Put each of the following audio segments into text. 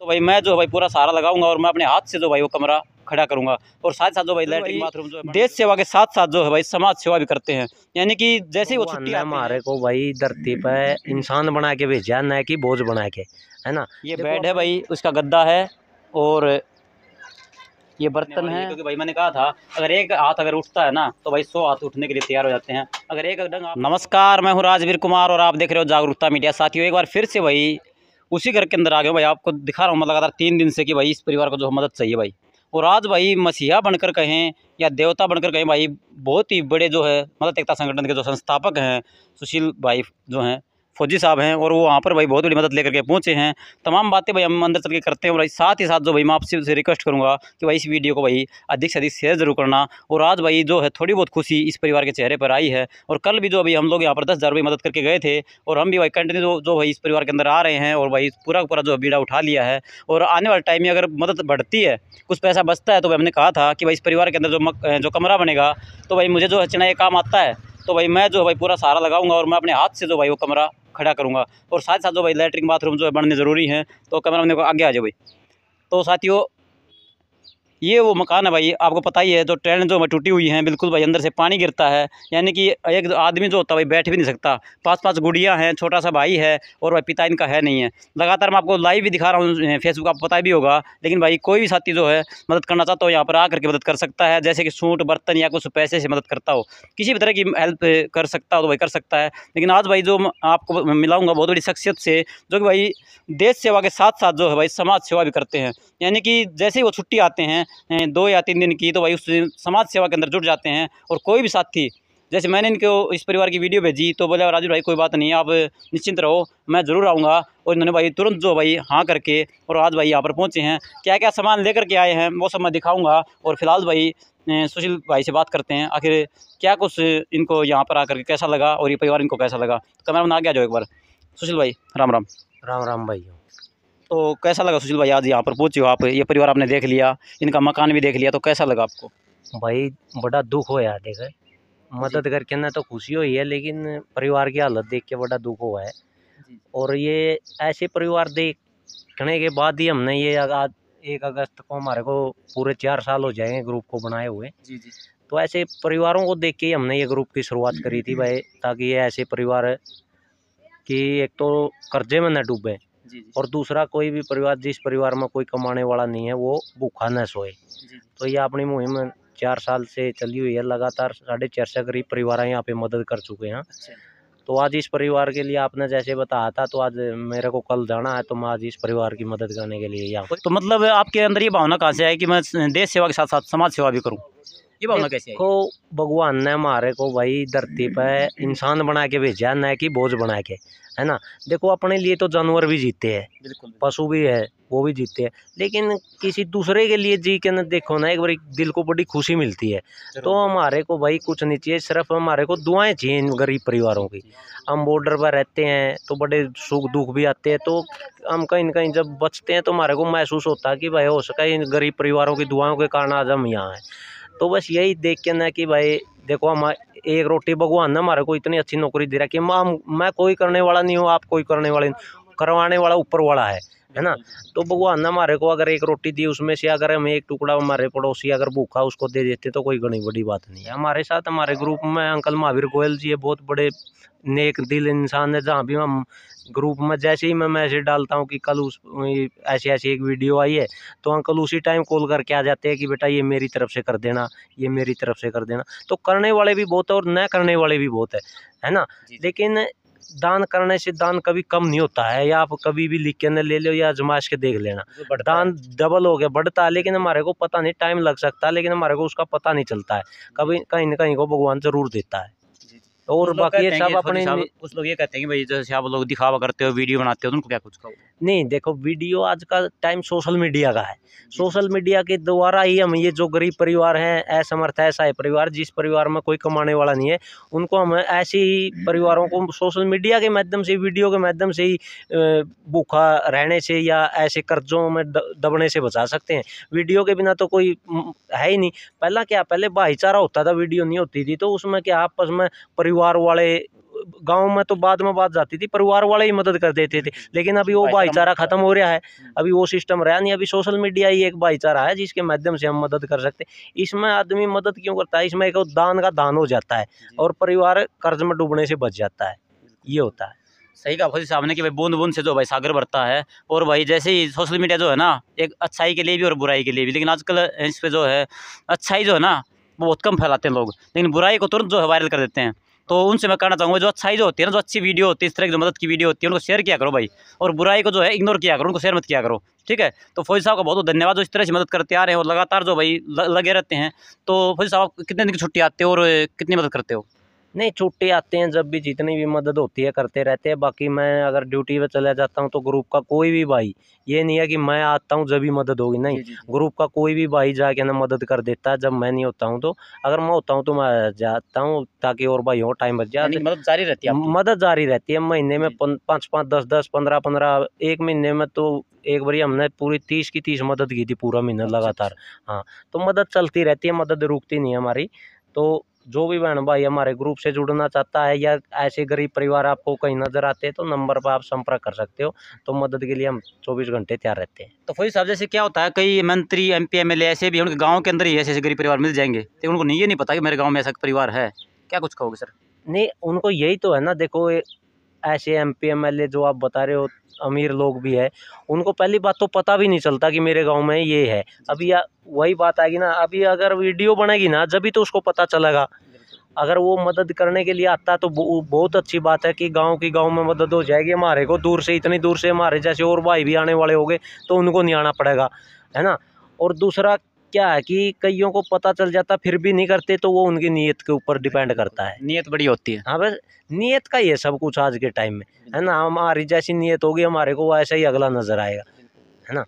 तो भाई मैं जो भाई पूरा सहारा लगाऊंगा और मैं अपने हाथ से जो भाई वो कमरा खड़ा करूंगा और साथ साथ जो भाई लैट्रिन तो बाथरूम जो देश सेवा के साथ साथ जो है भाई समाज सेवा भी करते हैं यानी कि जैसे वो छुट्टी हमारे को भाई धरती पर इंसान बना के भेजा न कि बोझ बना के है ना ये बेड है भाई उसका गद्दा है और ये बर्तन है क्योंकि भाई मैंने कहा था अगर एक हाथ अगर उठता है ना तो भाई सौ हाथ उठने के लिए तैयार हो जाते हैं अगर एक डंग नमस्कार मैं हूँ राजवीर कुमार और आप देख रहे हो जागरूकता मीडिया साथियों एक बार फिर से भाई उसी घर के अंदर आ गए भाई आपको दिखा रहा हूँ मैं लगातार तीन दिन से कि भाई इस परिवार को जो मदद चाहिए भाई और आज भाई मसीहा बनकर कहें या देवता बनकर कहें भाई बहुत ही बड़े जो है मदद एकता संगठन के जो संस्थापक हैं सुशील भाई जो हैं फौजी साहब हैं और वो वहाँ पर भाई बहुत बड़ी मदद लेकर के पहुँचे हैं तमाम बातें भाई हम अंदर चल के करते हैं और भाई साथ ही साथ जो भाई मैं आपसे उसे रिक्वेस्ट करूँगा कि भाई इस वीडियो को भाई अधिक से अधिक शेयर जरूर करना और आज भाई जो है थोड़ी बहुत खुशी इस परिवार के चेहरे पर आई है और कल भी जो अभी हम लोग यहाँ पर दस हज़ार मदद करके गए थे और हम भी भाई कंटिन्यू जो भाई इस परिवार के अंदर आ रहे हैं और भाई पूरा पूरा जो बीड़ा उठा लिया है और आने वाले टाइम में अगर मदद बढ़ती है कुछ पैसा बचता है तो भाई हमने कहा था कि भाई इस परिवार के अंदर जो जो कमरा बनेगा तो भाई मुझे जो है चना ये काम आता है तो भाई मैं जो भाई पूरा सहारा लगाऊंगा और मैं अपने हाथ से जो भाई वो कमरा खड़ा करूँगा और साथ साथ जो भाई लेटरिन बाथरूम जो है बनने ज़रूरी हैं तो कैमरा मैन को आगे आ जाओ भाई तो साथियों ये वो मकान है भाई आपको पता ही है तो ट्रेन जो टूटी हुई हैं बिल्कुल भाई अंदर से पानी गिरता है यानी कि एक आदमी जो होता है भाई बैठ भी नहीं सकता पाँच पाँच गुड़ियाँ हैं छोटा सा भाई है और भाई पिता इनका है नहीं है लगातार मैं आपको लाइव भी दिखा रहा हूँ फेसबुक आपको पता भी होगा लेकिन भाई कोई भी साथी जो है मदद करना चाहता हो यहाँ पर आ करके मदद कर सकता है जैसे कि सूट बर्तन या कुछ पैसे से मदद करता हो किसी भी तरह की हेल्प कर सकता हो तो भाई कर सकता है लेकिन आज भाई जो आपको मिलाऊँगा बहुत बड़ी शख्सियत से जो कि भाई देश सेवा के साथ साथ जो है भाई समाज सेवा भी करते हैं यानी कि जैसे ही वो छुट्टी आते हैं दो या तीन दिन की तो भाई उस समाज सेवा के अंदर जुट जाते हैं और कोई भी साथी जैसे मैंने इनको इस परिवार की वीडियो भेजी तो बोले राजू भाई कोई बात नहीं आप निश्चिंत रहो मैं ज़रूर आऊँगा और इन्होंने भाई तुरंत जो भाई हाँ करके और आज भाई यहाँ पर पहुँचे हैं क्या क्या सामान लेकर के आए हैं वो सब मैं दिखाऊँगा और फिलहाल भाई सुशील भाई से बात करते हैं आखिर क्या कुछ इनको यहाँ पर आकर के कैसा लगा और ये परिवार इनको कैसा लगा तो कैमरा आ गया जो एक बार सुशील भाई राम राम राम राम भाई तो कैसा लगा सुशील भाई आज यहाँ पर पहुँचे आप ये परिवार आपने देख लिया इनका मकान भी देख लिया तो कैसा लगा आपको भाई बड़ा दुख हो यार देखे मदद करके ना तो खुशी हुई है लेकिन परिवार की हालत देख के बड़ा दुख हुआ है और ये ऐसे परिवार देखने के बाद ही हमने ये आज एक अगस्त को हमारे को पूरे चार साल हो जाएंगे ग्रुप को बनाए हुए जी जी तो ऐसे परिवारों को देख के ही हमने ये ग्रुप की शुरुआत करी थी भाई ताकि ये ऐसे परिवार कि एक तो कर्जे में न डूबे और दूसरा कोई भी परिवार जिस परिवार में कोई कमाने वाला नहीं है वो भूखा न सोए तो ये अपनी मुहिम चार साल से चली हुई है लगातार साढ़े चार सौ गरीब परिवार यहाँ पे मदद कर चुके हैं अच्छा। तो आज इस परिवार के लिए आपने जैसे बताया था तो आज मेरे को कल जाना है तो मैं आज इस परिवार की मदद करने के लिए यहाँ तो मतलब आपके अंदर ये भावना कहाँ से आई कि मैं देश सेवा के साथ साथ समाज सेवा भी करूँ ये भावना कैसे आई को भगवान ने हमारे को भाई धरती पे इंसान बना के भेजा न कि बोझ बना के है ना देखो अपने लिए तो जानवर भी जीते हैं पशु भी है वो भी जीते हैं लेकिन किसी दूसरे के लिए जी के ना देखो ना एक बार दिल को बड़ी खुशी मिलती है तो हमारे को भाई कुछ नहीं चाहिए सिर्फ हमारे को दुआएं चाहिए इन गरीब परिवारों की हम बॉर्डर पर रहते हैं तो बड़े सुख दुख भी आते हैं तो हम कहीं कहीं जब बचते हैं तो हमारे को महसूस होता है कि भाई हो सका इन गरीब परिवारों की दुआओं के कारण आज हम यहाँ हैं तो बस यही देख के ना कि भाई देखो हम एक रोटी भगवान ने हमारे को इतनी अच्छी नौकरी दे रहा है मैं मैं कोई करने वाला नहीं हूँ आप कोई करने वाले करवाने वाला ऊपर वाला है है ना तो भगवान ने हमारे को अगर एक रोटी दी उसमें से अगर हम एक टुकड़ा हमारे पड़ोसी अगर भूखा उसको दे देते तो कोई घनी बड़ी बात नहीं है हमारे साथ हमारे ग्रुप में अंकल महावीर गोयल जी है बहुत बड़े नेक दिल इंसान है जहाँ भी हम ग्रुप में जैसे ही मैं मैसेज डालता हूँ कि कल उस ऐसी ऐसी एक वीडियो आई है तो अंकल उसी टाइम कॉल करके आ जाते हैं कि बेटा ये मेरी तरफ से कर देना ये मेरी तरफ से कर देना तो करने वाले भी बहुत है और न करने वाले भी बहुत है है ना लेकिन दान करने से दान कभी कम नहीं होता है या आप कभी भी लिख के न ले लो या जमाश के देख लेना तो दान डबल हो गया बढ़ता है लेकिन हमारे को पता नहीं टाइम लग सकता है लेकिन हमारे को उसका पता नहीं चलता है कभी कहीं ना कहीं को भगवान ज़रूर देता है तो और बाकी ये सब अपने कुछ लोग ये कहते हैं कि भाई जैसे आप लोग दिखावा करते हो वीडियो बनाते हो तो उनको क्या कुछ कहो नहीं देखो वीडियो आज का टाइम सोशल मीडिया का है सोशल मीडिया के द्वारा ही हम ये जो गरीब परिवार हैं असमर्थ ऐसा है परिवार जिस परिवार में कोई कमाने वाला नहीं है उनको हम ऐसे ही परिवारों को सोशल मीडिया के माध्यम से वीडियो के माध्यम से ही भूखा रहने से या ऐसे कर्जों में दबने से बचा सकते हैं वीडियो के बिना तो कोई है ही नहीं पहला क्या पहले भाईचारा होता था वीडियो नहीं होती थी तो उसमें क्या आपस में परिवार परिवार वाले गांव में तो बाद में बात जाती थी परिवार वाले ही मदद कर देते थे लेकिन अभी वो भाईचारा खत्म हो रहा है हम्म। अभी वो सिस्टम रहा नहीं अभी सोशल मीडिया ही एक भाईचारा है जिसके माध्यम से हम मदद कर सकते इसमें आदमी मदद क्यों करता है इसमें एक दान का दान हो जाता है और परिवार कर्ज में डूबने से बच जाता है ये होता है सही कहा भाई साहब ने कि भाई बूंद बूंद से जो भाई सागर बढ़ता है और भाई जैसे ही सोशल मीडिया जो है ना एक अच्छाई के लिए भी और बुराई के लिए भी लेकिन आजकल इस पर जो है अच्छाई जो है ना बहुत कम फैलाते हैं लोग लेकिन बुराई को तुरंत जो है वायरल कर देते हैं तो उनसे मैं कहना चाहूँगा जो अच्छाई जो होती है ना जो अच्छी वीडियो होती है इस तरह की जो मदद की वीडियो होती है उनको शेयर किया करो भाई और बुराई को जो है इग्नोर किया करो उनको शेयर मत किया करो ठीक है तो फौजी साहब का बहुत बहुत धन्यवाद जो इस तरह से मदद करते आ रहे हैं और लगातार जो भाई लगे रहते हैं तो फौजी साहब कितने दिन की छुट्टी आते हो और कितनी मदद करते हो नहीं छुट्टे आते हैं जब भी जितनी भी मदद होती है करते रहते हैं बाकी मैं अगर ड्यूटी पे चला जाता हूँ तो ग्रुप का कोई भी भाई ये नहीं है कि मैं आता हूँ जब भी मदद होगी नहीं ग्रुप का कोई भी भाई जाके ना मदद कर देता है जब मैं नहीं होता हूँ तो अगर मैं होता हूँ तो मैं जाता हूँ ताकि और भाई हो टाइम बच जाए मदद जारी रहती है मदद जारी रहती है महीने में पाँच पाँच दस दस पंद्रह पंद्रह एक महीने में तो एक बारी हमने पूरी तीस की तीस मदद की थी पूरा महीना अच्छा, अच्छा, लगातार अच्छा। हाँ तो मदद चलती रहती है मदद रुकती नहीं है हमारी तो जो भी बहन भाई हमारे ग्रुप से जुड़ना चाहता है या ऐसे गरीब परिवार आपको कहीं नज़र आते हैं तो नंबर पर आप संपर्क कर सकते हो तो मदद के लिए हम चौबीस घंटे तैयार रहते हैं तो फौजी साहब जैसे क्या होता है कई मंत्री एम पी एम एल ऐसे भी उनके गाँव के अंदर ही ऐसे ऐसे गरीब परिवार मिल जाएंगे तो उनको ये नहीं पता कि मेरे गाँव में ऐसा परिवार है क्या कुछ कहोगे सर नहीं उनको यही तो है ना देखो ऐसे M P M L A जो आप बता रहे हो अमीर लोग भी है उनको पहली बात तो पता भी नहीं चलता कि मेरे गांव में ये है अभी या वही बात आएगी ना अभी अगर वीडियो बनेगी ना जब भी तो उसको पता चलेगा अगर वो मदद करने के लिए आता तो बहुत अच्छी बात है कि गांव की गांव में मदद हो जाएगी हमारे को दूर से इतनी दूर से हमारे जैसे और भाई भी आने वाले होंगे तो उनको नहीं आना पड़ेगा है ना और दूसरा क्या है कि कईयों को पता चल जाता फिर भी नहीं करते तो वो उनकी नीयत के ऊपर डिपेंड करता है नीयत बड़ी होती है हाँ बस नीयत का ही है सब कुछ आज के टाइम में है ना हमारी जैसी नीयत होगी हमारे को ऐसा ही अगला नज़र आएगा है ना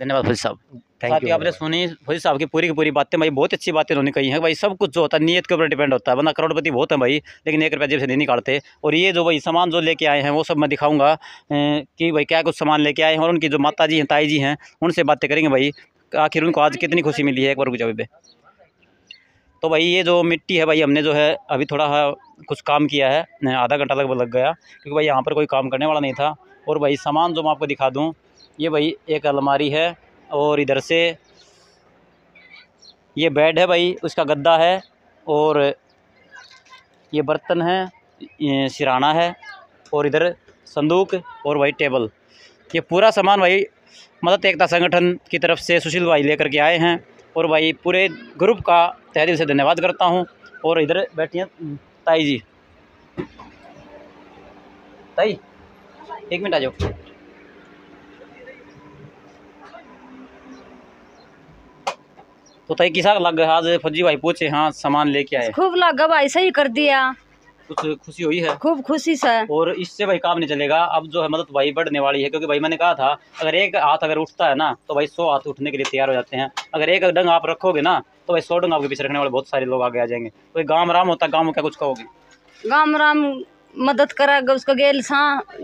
धन्यवाद फुल साहब थैंक यू आपने सुनी फुल साहब की पूरी की पूरी बातें भाई बहुत अच्छी बातें उन्होंने कही हैं भाई सब कुछ जो होता है नीयत के ऊपर डिपेंड होता है वरना करोड़पति बहुत है भाई लेकिन एक रुपया जेब से नहीं निकालते और ये जो भाई सामान जो लेके आए हैं वो सब मैं दिखाऊंगा अं, कि भाई क्या कुछ सामान लेके आए हैं और उनकी जो माता जी हैं ताई जी हैं उनसे बातें करेंगे भाई आखिर उनको आज कितनी खुशी मिली है एक बार रुक पे तो भाई ये जो मिट्टी है भाई हमने जो है अभी थोड़ा हाँ कुछ काम किया है आधा घंटा तक लग गया क्योंकि भाई यहाँ पर कोई काम करने वाला नहीं था और भाई सामान जो मैं आपको दिखा दूँ ये भाई एक अलमारी है और इधर से ये बेड है भाई उसका गद्दा है और ये बर्तन है सिराना है और इधर संदूक और भाई टेबल ये पूरा सामान भाई मदद एकता संगठन की तरफ से सुशील भाई लेकर के आए हैं और भाई पूरे ग्रुप का तहदिल से धन्यवाद करता हूँ और इधर बैठी हैं हम्म, ताई जी ताई एक मिनट आ जाओ तो ताई किसा लग आज फौजी भाई पूछे हाँ सामान लेके आए खूब लागू भाई सही कर दिया कुछ खुशी हुई है खूब खुशी से और इससे भाई काम नहीं चलेगा अब जो है मदद भाई बढ़ने वाली है क्योंकि भाई मैंने कहा था अगर एक हाथ अगर उठता है ना तो भाई सौ हाथ उठने के लिए तैयार हो जाते हैं अगर एक डंग आप रखोगे ना तो भाई सौ डंग आपके पीछे रखने वाले बहुत सारे लोग आगे आ जाएंगे कोई गाँव राम होता गाँव में क्या कुछ कहोगे गाँव राम मदद करेगा उसका गेल सा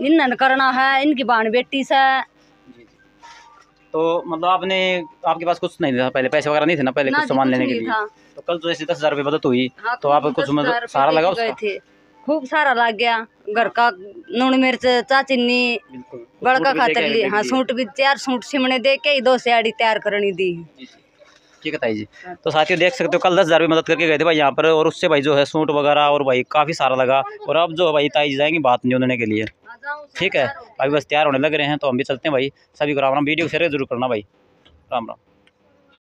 इन्हें करना है इनकी बाण बेटी से तो मतलब आपने आपके पास कुछ नहीं था पहले पैसे वगैरह नहीं थे ना पहले कुछ सामान लेने के लिए तो कल जो तो ऐसे दस हजार रुपये मदद हुई हाँ, तो आप कुछ सारा लगा उसका खूब सारा लग गया घर का नून मिर्च चाचिनी बड़का खातर ली हाँ सूट भी तैयार सूट सिमने दे के दो आड़ी तैयार करनी दी ठीक है ताई जी तो साथियों देख सकते हो कल दस हज़ार भी मदद करके गए थे भाई यहाँ पर और उससे भाई जो है सूट वगैरह और भाई काफ़ी सारा लगा और अब जो है भाई ताई जी जाएंगे बात नहीं के लिए ठीक है अभी बस तैयार होने लग रहे हैं तो हम भी चलते हैं भाई सभी को राम राम वीडियो शेयर जरूर करना भाई राम राम